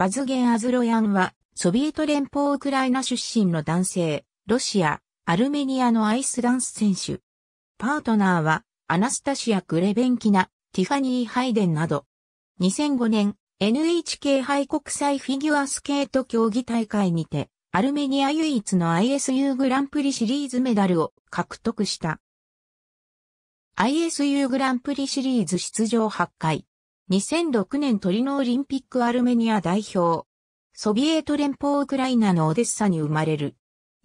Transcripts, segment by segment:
バズゲン・アズロヤンは、ソビエト連邦ウクライナ出身の男性、ロシア、アルメニアのアイスダンス選手。パートナーは、アナスタシア・クレベンキナ、ティファニー・ハイデンなど。2005年、NHK 杯国際フィギュアスケート競技大会にて、アルメニア唯一の ISU グランプリシリーズメダルを獲得した。ISU グランプリシリーズ出場8回、2006年トリノオリンピックアルメニア代表。ソビエト連邦ウクライナのオデッサに生まれる。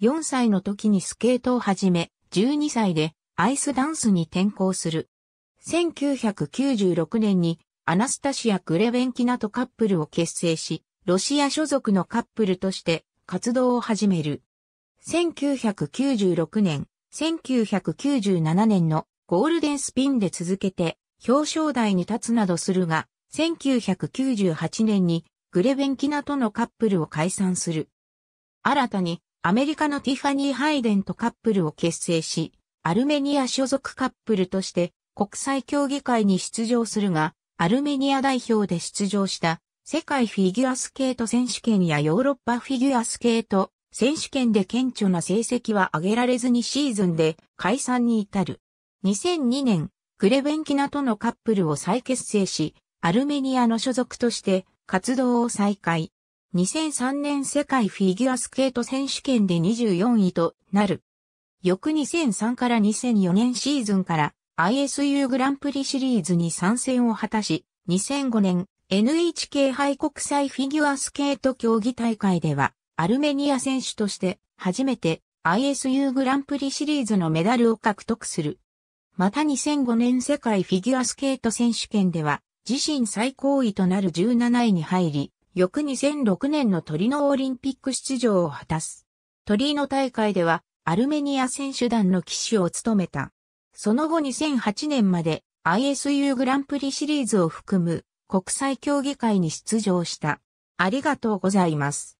4歳の時にスケートを始め、12歳でアイスダンスに転向する。1996年にアナスタシア・グレベンキナとカップルを結成し、ロシア所属のカップルとして活動を始める。1996年、1997年のゴールデンスピンで続けて表彰台に立つなどするが、1998年にグレベンキナとのカップルを解散する。新たにアメリカのティファニー・ハイデンとカップルを結成し、アルメニア所属カップルとして国際競技会に出場するが、アルメニア代表で出場した世界フィギュアスケート選手権やヨーロッパフィギュアスケート選手権で顕著な成績は上げられずにシーズンで解散に至る。2002年クレベンキナとのカップルを再結成し、アルメニアの所属として活動を再開。2003年世界フィギュアスケート選手権で24位となる。翌2003から2004年シーズンから ISU グランプリシリーズに参戦を果たし、2005年 NHK 杯国際フィギュアスケート競技大会では、アルメニア選手として初めて ISU グランプリシリーズのメダルを獲得する。また2005年世界フィギュアスケート選手権では、自身最高位となる17位に入り、翌2006年のトリノオリンピック出場を果たす。トリノ大会では、アルメニア選手団の騎手を務めた。その後2008年まで ISU グランプリシリーズを含む国際競技会に出場した。ありがとうございます。